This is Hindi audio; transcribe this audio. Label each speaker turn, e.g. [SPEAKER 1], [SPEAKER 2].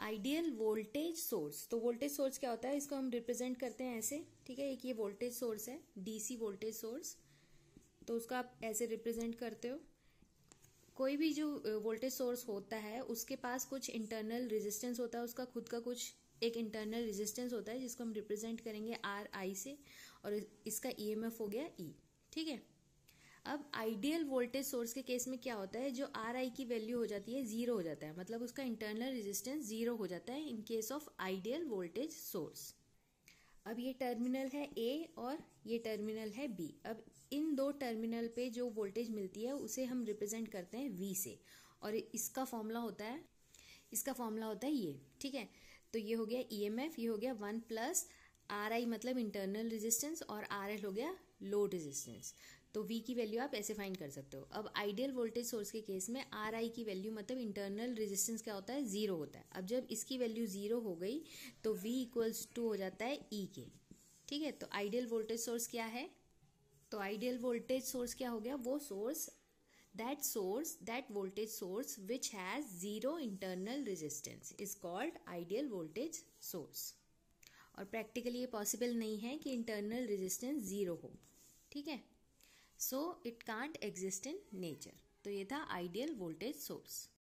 [SPEAKER 1] आइडियल वोल्टेज सोर्स तो वोल्टेज सोर्स क्या होता है इसको हम रिप्रेजेंट करते हैं ऐसे ठीक है एक ये वोल्टेज सोर्स है डीसी वोल्टेज सोर्स तो उसको आप ऐसे रिप्रेजेंट करते हो कोई भी जो वोल्टेज सोर्स होता है उसके पास कुछ इंटरनल रेजिस्टेंस होता है उसका खुद का कुछ एक इंटरनल रेजिस्टेंस होता है जिसको हम रिप्रेजेंट करेंगे आर आई से और इसका ईएमएफ e हो गया ई e, ठीक है अब आइडियल वोल्टेज सोर्स के केस में क्या होता है जो आर आई की वैल्यू हो जाती है जीरो हो जाता है मतलब उसका इंटरनल रेजिस्टेंस जीरो हो जाता है in case of ideal voltage source अब ये टर्मिनल है ए और ये टर्मिनल है बी अब इन दो टर्मिनल पे जो वोल्टेज मिलती है उसे हम रिप्रेजेंट करते हैं वी से और इसका फॉर्मूला होता है इसका फॉर्मूला होता है ये ठीक है तो ये हो गया ई एम एफ ये हो गया वन प्लस आर आई मतलब इंटरनल रेजिस्टेंस और आर एल हो गया लो रेजिस्टेंस तो वी की वैल्यू आप ऐसे फाइंड कर सकते हो अब आइडियल वोल्टेज सोर्स के केस में आर आई की वैल्यू मतलब इंटरनल रेजिस्टेंस क्या होता है जीरो होता है अब जब इसकी वैल्यू जीरो हो गई तो वी इक्वल्स टू हो जाता है ई e के ठीक है तो आइडियल वोल्टेज सोर्स क्या है तो आइडियल वोल्टेज सोर्स क्या हो गया वो source that source that voltage source which has zero internal resistance is called ideal voltage source और प्रैक्टिकली ये पॉसिबल नहीं है कि इंटरनल रेजिस्टेंस ज़ीरो हो ठीक है so it can't exist in nature तो ये था आइडियल वोल्टेज सोर्स